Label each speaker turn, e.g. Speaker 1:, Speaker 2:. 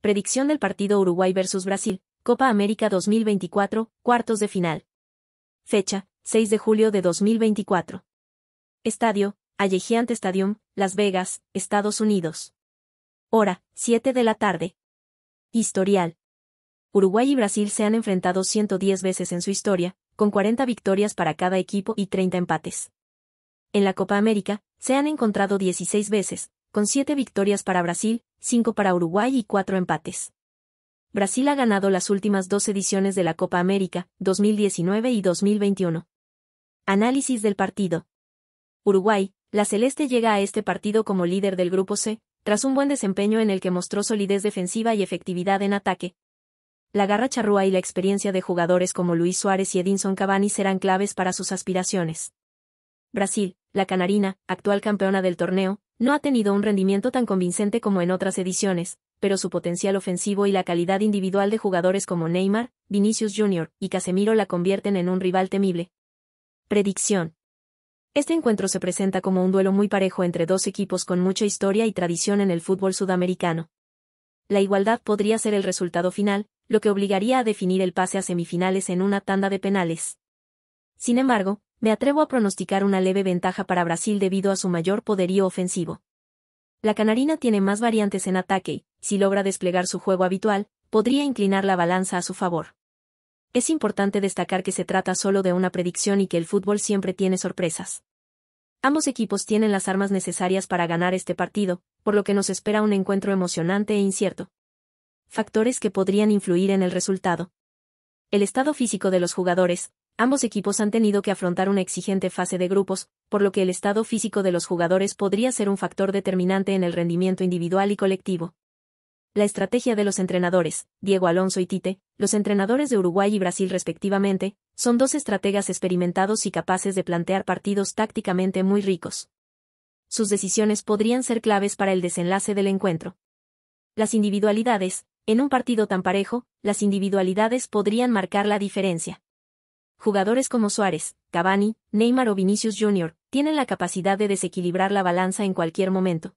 Speaker 1: Predicción del partido Uruguay versus Brasil, Copa América 2024, cuartos de final. Fecha, 6 de julio de 2024. Estadio, Allegiant Stadium, Las Vegas, Estados Unidos. Hora, 7 de la tarde. Historial. Uruguay y Brasil se han enfrentado 110 veces en su historia, con 40 victorias para cada equipo y 30 empates. En la Copa América, se han encontrado 16 veces, con 7 victorias para Brasil, 5 para Uruguay y 4 empates. Brasil ha ganado las últimas dos ediciones de la Copa América, 2019 y 2021. Análisis del partido. Uruguay, la Celeste llega a este partido como líder del Grupo C, tras un buen desempeño en el que mostró solidez defensiva y efectividad en ataque. La garra charrúa y la experiencia de jugadores como Luis Suárez y Edinson Cavani serán claves para sus aspiraciones. Brasil, la Canarina, actual campeona del torneo, no ha tenido un rendimiento tan convincente como en otras ediciones, pero su potencial ofensivo y la calidad individual de jugadores como Neymar, Vinicius Jr. y Casemiro la convierten en un rival temible. Predicción. Este encuentro se presenta como un duelo muy parejo entre dos equipos con mucha historia y tradición en el fútbol sudamericano. La igualdad podría ser el resultado final, lo que obligaría a definir el pase a semifinales en una tanda de penales. Sin embargo, me atrevo a pronosticar una leve ventaja para Brasil debido a su mayor poderío ofensivo. La canarina tiene más variantes en ataque y, si logra desplegar su juego habitual, podría inclinar la balanza a su favor. Es importante destacar que se trata solo de una predicción y que el fútbol siempre tiene sorpresas. Ambos equipos tienen las armas necesarias para ganar este partido, por lo que nos espera un encuentro emocionante e incierto. Factores que podrían influir en el resultado. El estado físico de los jugadores, ambos equipos han tenido que afrontar una exigente fase de grupos, por lo que el estado físico de los jugadores podría ser un factor determinante en el rendimiento individual y colectivo. La estrategia de los entrenadores, Diego Alonso y Tite, los entrenadores de Uruguay y Brasil respectivamente, son dos estrategas experimentados y capaces de plantear partidos tácticamente muy ricos. Sus decisiones podrían ser claves para el desenlace del encuentro. Las individualidades, en un partido tan parejo, las individualidades podrían marcar la diferencia. Jugadores como Suárez, Cavani, Neymar o Vinicius Jr. tienen la capacidad de desequilibrar la balanza en cualquier momento.